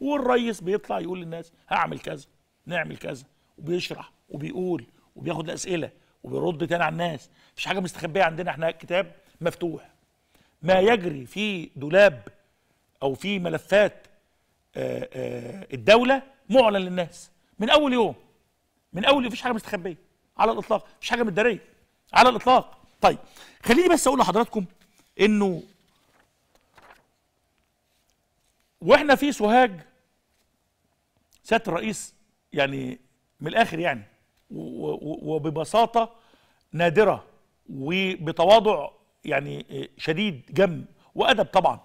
والريس بيطلع يقول للناس هعمل كذا نعمل كذا وبيشرح وبيقول وبياخد الاسئله وبيرد تاني على الناس مفيش حاجه مستخبيه عندنا احنا كتاب مفتوح ما يجري في دولاب او في ملفات آه، آه، الدوله معلن للناس من اول يوم من اول يوم مفيش حاجه مستخبيه على الاطلاق مفيش حاجه مداريه على الاطلاق طيب خليني بس اقول لحضراتكم انه واحنا في سوهاج سياده الرئيس يعني من الاخر يعني وببساطه نادره وبتواضع يعني شديد جم وادب طبعا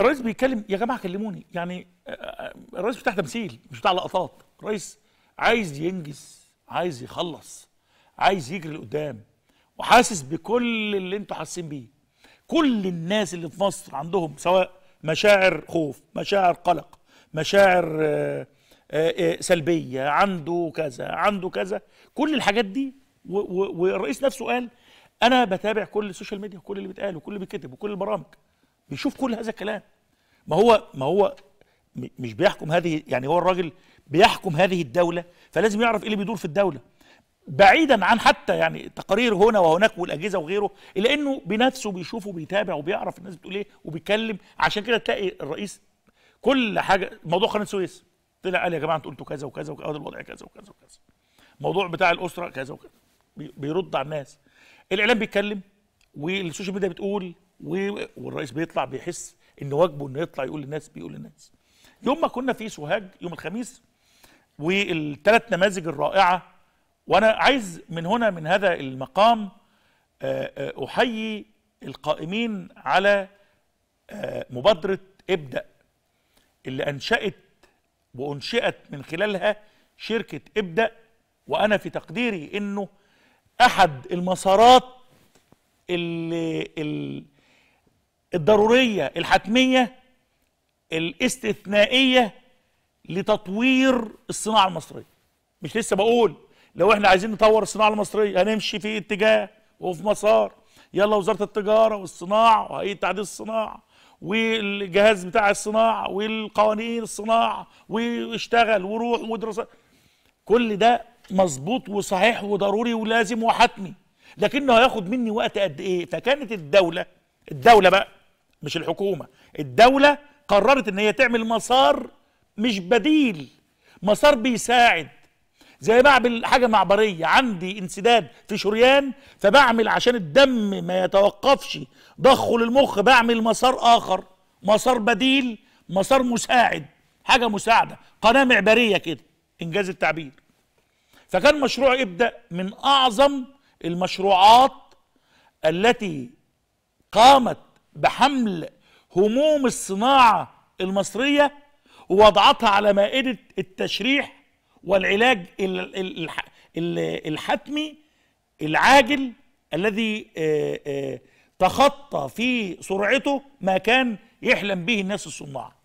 الرئيس بيتكلم يا جماعه كلموني يعني آه، آه، الرئيس بتاع تمثيل مش بتاع لقطات الرئيس عايز ينجز عايز يخلص عايز يجري لقدام وحاسس بكل اللي انتوا حاسين بيه كل الناس اللي في مصر عندهم سواء مشاعر خوف مشاعر قلق مشاعر آه، آه، آه، سلبيه عنده كذا عنده كذا كل الحاجات دي والرئيس نفسه قال انا بتابع كل السوشيال ميديا وكل اللي بيتقال وكل اللي بيتكتب وكل البرامج بيشوف كل هذا الكلام ما هو ما هو مش بيحكم هذه يعني هو الراجل بيحكم هذه الدوله فلازم يعرف ايه اللي بيدور في الدوله بعيدا عن حتى يعني تقارير هنا وهناك والاجهزه وغيره الا انه بنفسه بيشوفه بيتابع وبيعرف الناس بتقول ايه وبيتكلم عشان كده تلاقي الرئيس كل حاجه موضوع قناه السويس طلع قال يا جماعه انتوا قلتوا كذا وكذا وكذا الوضع كذا وكذا وكذا الموضوع بتاع الاسره كذا وكذا بيرد على الناس الاعلام بيتكلم والسوشيال ميديا بتقول والرئيس بيطلع بيحس ان واجبه انه يطلع يقول للناس بيقول للناس يوم ما كنا في سوهاج يوم الخميس والثلاث نماذج الرائعه وانا عايز من هنا من هذا المقام آه، آه، احيي القائمين على آه، مبادره ابدا اللي انشات وانشئت من خلالها شركه ابدا وانا في تقديري انه احد المسارات اللي الضروريه الحتميه الاستثنائيه لتطوير الصناعه المصريه مش لسه بقول لو احنا عايزين نطور الصناعه المصريه هنمشي في اتجاه وفي مسار يلا وزاره التجاره والصناعه وهيئه تعديل الصناعه والجهاز بتاع الصناعة والقوانين الصناعة واشتغل وروح ودرس كل ده مظبوط وصحيح وضروري ولازم وحتمي لكنه هياخد مني وقت قد ايه فكانت الدولة الدولة بقى مش الحكومة الدولة قررت ان هي تعمل مسار مش بديل مسار بيساعد زي ما حاجه معبريه عندي انسداد في شريان فبعمل عشان الدم ما يتوقفش ضخه للمخ بعمل مسار اخر مسار بديل مسار مساعد حاجه مساعده قناه معبريه كده انجاز التعبير فكان مشروع ابدا من اعظم المشروعات التي قامت بحمل هموم الصناعه المصريه ووضعتها على مائده التشريح والعلاج الحتمي العاجل الذي آه، آه، تخطى في سرعته ما كان يحلم به الناس الصناع